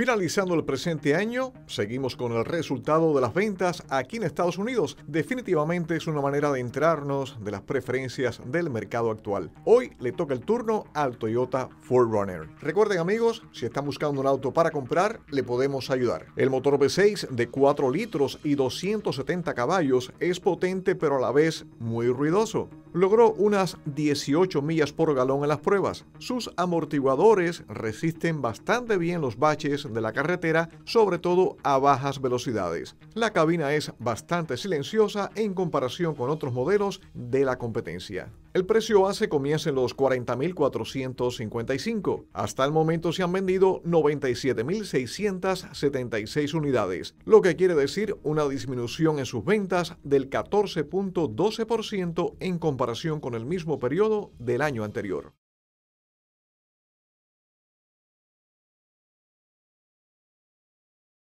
Finalizando el presente año, seguimos con el resultado de las ventas aquí en Estados Unidos. Definitivamente es una manera de enterarnos de las preferencias del mercado actual. Hoy le toca el turno al Toyota 4Runner. Recuerden amigos, si están buscando un auto para comprar, le podemos ayudar. El motor V6 de 4 litros y 270 caballos es potente pero a la vez muy ruidoso. Logró unas 18 millas por galón en las pruebas. Sus amortiguadores resisten bastante bien los baches de la carretera, sobre todo a bajas velocidades. La cabina es bastante silenciosa en comparación con otros modelos de la competencia. El precio base comienza en los 40.455. Hasta el momento se han vendido 97.676 unidades, lo que quiere decir una disminución en sus ventas del 14.12% en comparación con el mismo periodo del año anterior.